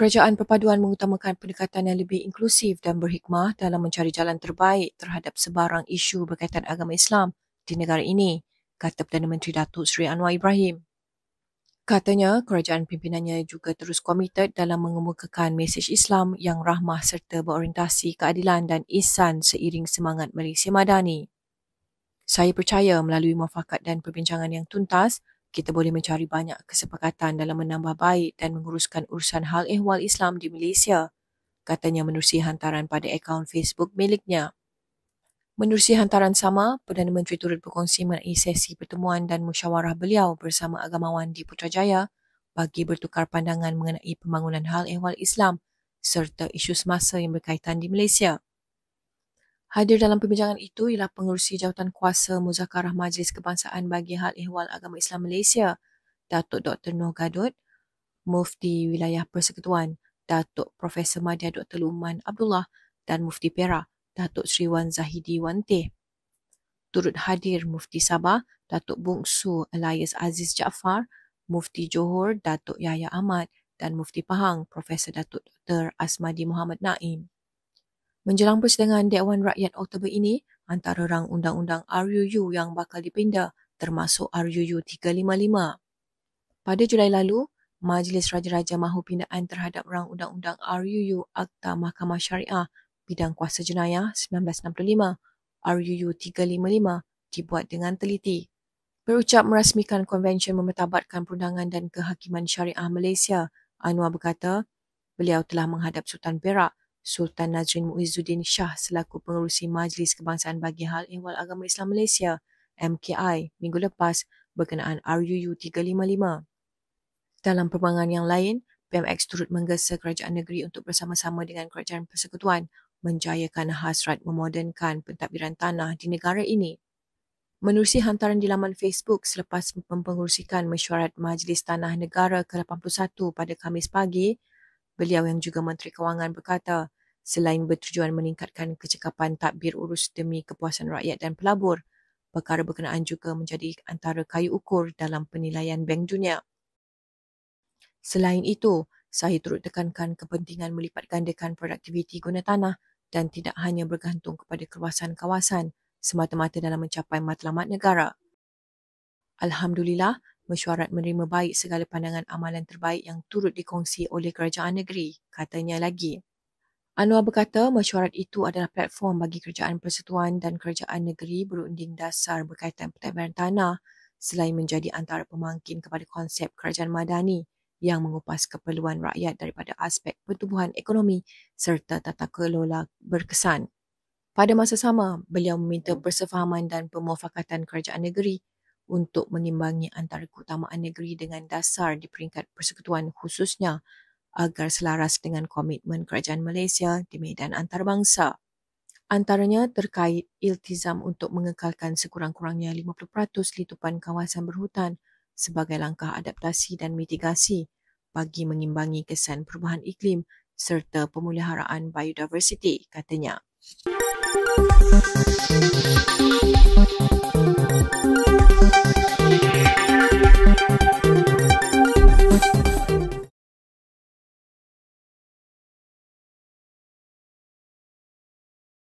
Kerajaan Perpaduan mengutamakan pendekatan yang lebih inklusif dan berhikmah dalam mencari jalan terbaik terhadap sebarang isu berkaitan agama Islam di negara ini, kata Perdana Menteri Datuk Seri Anwar Ibrahim. Katanya, kerajaan pimpinannya juga terus komited dalam mengemukakan mesej Islam yang rahmah serta berorientasi keadilan dan isan seiring semangat Malaysia Madani. Saya percaya melalui mufakat dan perbincangan yang tuntas, kita boleh mencari banyak kesepakatan dalam menambah baik dan menguruskan urusan hal ehwal Islam di Malaysia, katanya menerusi hantaran pada akaun Facebook miliknya. Menerusi hantaran sama, Perdana Menteri turut berkongsi mengenai sesi pertemuan dan musyawarah beliau bersama agamawan di Putrajaya bagi bertukar pandangan mengenai pembangunan hal ehwal Islam serta isu semasa yang berkaitan di Malaysia. Hadir dalam perbincangan itu ialah pengurusi jawatan kuasa Muzakarah Majlis Kebangsaan bagi Hal Ehwal Agama Islam Malaysia, Datuk Dr. Noh Gadot, Mufti Wilayah Persekutuan, Datuk Prof Madia Dr. Luman Abdullah dan Mufti Perak, Datuk Sri Wan Zahidi Wan Wante. Turut hadir Mufti Sabah, Datuk Bungsu Elias Aziz Jaafar, Mufti Johor Datuk Yahya Ahmad dan Mufti Pahang Prof Datuk Dr. Asmadi Muhammad Naim. Menjelang persidangan Dewan Rakyat Oktober ini, antara rang undang-undang RUU yang bakal dipinda termasuk RUU 355. Pada Julai lalu, Majlis Raja-Raja mahu pindaan terhadap rang undang-undang RUU Akta Mahkamah Syariah Bidang Kuasa Jenayah 1965, RUU 355 dibuat dengan teliti. Berucap merasmikan konvensyen memetabatkan perundangan dan kehakiman syariah Malaysia, Anwar berkata, beliau telah menghadap Sultan Perak Sultan Nazrin Muizzuddin Shah selaku pengerusi Majlis Kebangsaan bagi Hal Ehwal Agama Islam Malaysia MKI minggu lepas berkenaan RUU 355. Dalam perbangan yang lain, PMX turut menggesa kerajaan negeri untuk bersama-sama dengan kerajaan persekutuan menjayakan hasrat memodernkan pentadbiran tanah di negara ini. Menerusi hantaran di laman Facebook selepas mempengurusikan mesyuarat Majlis Tanah Negara ke-81 pada Khamis pagi, Beliau yang juga Menteri Kewangan berkata, selain bertujuan meningkatkan kecekapan tadbir urus demi kepuasan rakyat dan pelabur, perkara berkenaan juga menjadi antara kayu ukur dalam penilaian Bank Dunia. Selain itu, saya turut tekankan kepentingan melipatgandakan produktiviti guna tanah dan tidak hanya bergantung kepada keluasan kawasan semata-mata dalam mencapai matlamat negara. Alhamdulillah, mesyuarat menerima baik segala pandangan amalan terbaik yang turut dikongsi oleh kerajaan negeri, katanya lagi. Anwar berkata mesyuarat itu adalah platform bagi kerajaan persatuan dan kerajaan negeri berunding dasar berkaitan pertabaran tanah selain menjadi antara pemangkin kepada konsep kerajaan madani yang mengupas keperluan rakyat daripada aspek pertumbuhan ekonomi serta tata kelola berkesan. Pada masa sama, beliau meminta persefahaman dan pemufakatan kerajaan negeri untuk menimbangi antara keutamaan negeri dengan dasar di peringkat persekutuan khususnya agar selaras dengan komitmen kerajaan Malaysia di medan antarabangsa. Antaranya terkait iltizam untuk mengekalkan sekurang-kurangnya 50% litupan kawasan berhutan sebagai langkah adaptasi dan mitigasi bagi mengimbangi kesan perubahan iklim serta pemuliharaan biodiversiti, katanya. Música